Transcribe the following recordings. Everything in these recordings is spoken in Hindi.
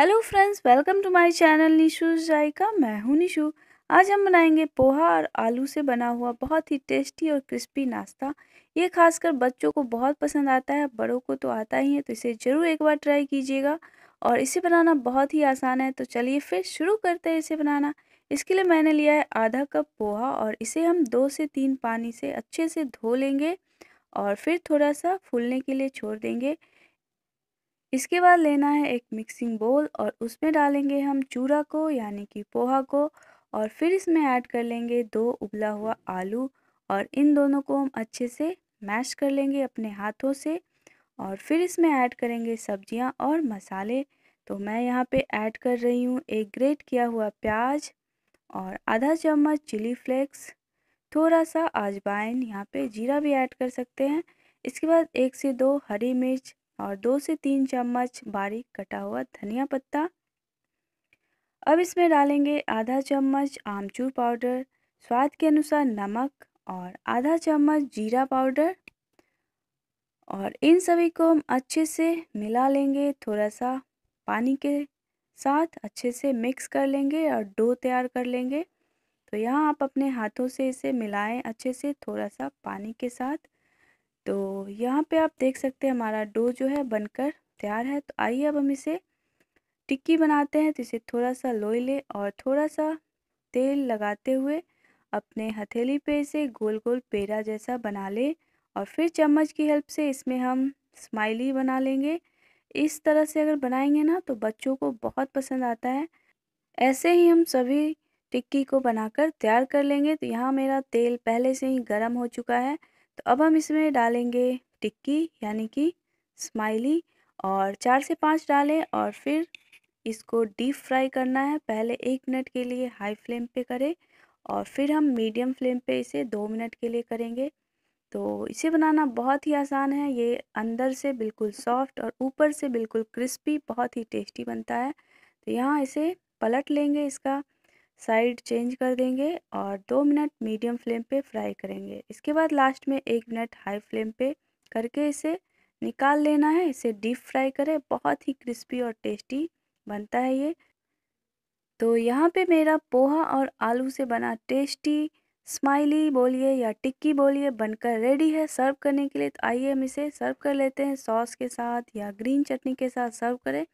hello friends welcome to my channel Nishu Jayka मैं हूं निशू आज हम बनाएंगे पोहा और आलू से बना हुआ बहुत ही टेस्टी और क्रिस्पी नाश्ता ये खासकर बच्चों को बहुत पसंद आता है बड़ों को तो आता ही है तो इसे ज़रूर एक बार ट्राई कीजिएगा और इसे बनाना बहुत ही आसान है तो चलिए फिर शुरू करते हैं इसे बनाना इसके लिए मैंने लिया है आधा कप पोहा और इसे हम दो से तीन पानी से अच्छे से धो लेंगे और फिर थोड़ा सा फूलने के लिए छोड़ देंगे इसके बाद लेना है एक मिक्सिंग बोल और उसमें डालेंगे हम चूरा को यानी कि पोहा को और फिर इसमें ऐड कर लेंगे दो उबला हुआ आलू और इन दोनों को हम अच्छे से मैश कर लेंगे अपने हाथों से और फिर इसमें ऐड करेंगे सब्जियां और मसाले तो मैं यहाँ पे ऐड कर रही हूँ एक ग्रेट किया हुआ प्याज और आधा चम्मच चिली फ्लेक्स थोड़ा सा आजवाइन यहाँ पे जीरा भी ऐड कर सकते हैं इसके बाद एक से दो हरी मिर्च और दो से तीन चम्मच बारीक कटा हुआ धनिया पत्ता अब इसमें डालेंगे आधा चम्मच आमचूर पाउडर स्वाद के अनुसार नमक और आधा चम्मच जीरा पाउडर और इन सभी को हम अच्छे से मिला लेंगे थोड़ा सा पानी के साथ अच्छे से मिक्स कर लेंगे और डो तैयार कर लेंगे तो यहाँ आप अपने हाथों से इसे मिलाएं अच्छे से थोड़ा सा पानी के साथ तो यहाँ पे आप देख सकते हैं हमारा डो जो है बनकर तैयार है तो आइए अब हम इसे टिक्की बनाते हैं तो इसे थोड़ा सा लोई ले और थोड़ा सा तेल लगाते हुए अपने हथेली पे इसे गोल गोल पेड़ा जैसा बना ले और फिर चम्मच की हेल्प से इसमें हम स्माइली बना लेंगे इस तरह से अगर बनाएंगे ना तो बच्चों को बहुत पसंद आता है ऐसे ही हम सभी टिक्की को बनाकर तैयार कर लेंगे तो यहाँ मेरा तेल पहले से ही गर्म हो चुका है तो अब हम इसमें डालेंगे टिक्की यानी कि स्माइली और चार से पाँच डालें और फिर इसको डीप फ्राई करना है पहले एक मिनट के लिए हाई फ्लेम पे करें और फिर हम मीडियम फ्लेम पे इसे दो मिनट के लिए करेंगे तो इसे बनाना बहुत ही आसान है ये अंदर से बिल्कुल सॉफ्ट और ऊपर से बिल्कुल क्रिस्पी बहुत ही टेस्टी बनता है तो यहाँ इसे पलट लेंगे इसका साइड चेंज कर देंगे और दो मिनट मीडियम फ्लेम पे फ्राई करेंगे इसके बाद लास्ट में एक मिनट हाई फ्लेम पे करके इसे निकाल लेना है इसे डीप फ्राई करें बहुत ही क्रिस्पी और टेस्टी बनता है ये तो यहाँ पे मेरा पोहा और आलू से बना टेस्टी स्माइली बोलिए या टिक्की बोलिए बनकर रेडी है सर्व करने के लिए तो आइए हम इसे सर्व कर लेते हैं सॉस के साथ या ग्रीन चटनी के साथ सर्व करें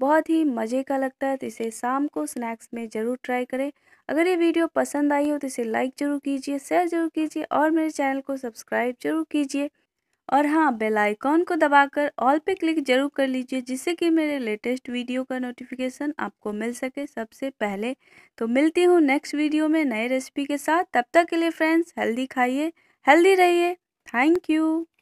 बहुत ही मज़े का लगता है तो इसे शाम को स्नैक्स में ज़रूर ट्राई करें अगर ये वीडियो पसंद आई हो तो इसे लाइक ज़रूर कीजिए शेयर ज़रूर कीजिए और मेरे चैनल को सब्सक्राइब ज़रूर कीजिए और हाँ बेल आइकॉन को दबाकर ऑल पे क्लिक जरूर कर लीजिए जिससे कि मेरे लेटेस्ट वीडियो का नोटिफिकेशन आपको मिल सके सबसे पहले तो मिलती हूँ नेक्स्ट वीडियो में नए रेसिपी के साथ तब तक के लिए फ्रेंड्स हेल्दी खाइए हेल्दी रहिए थैंक यू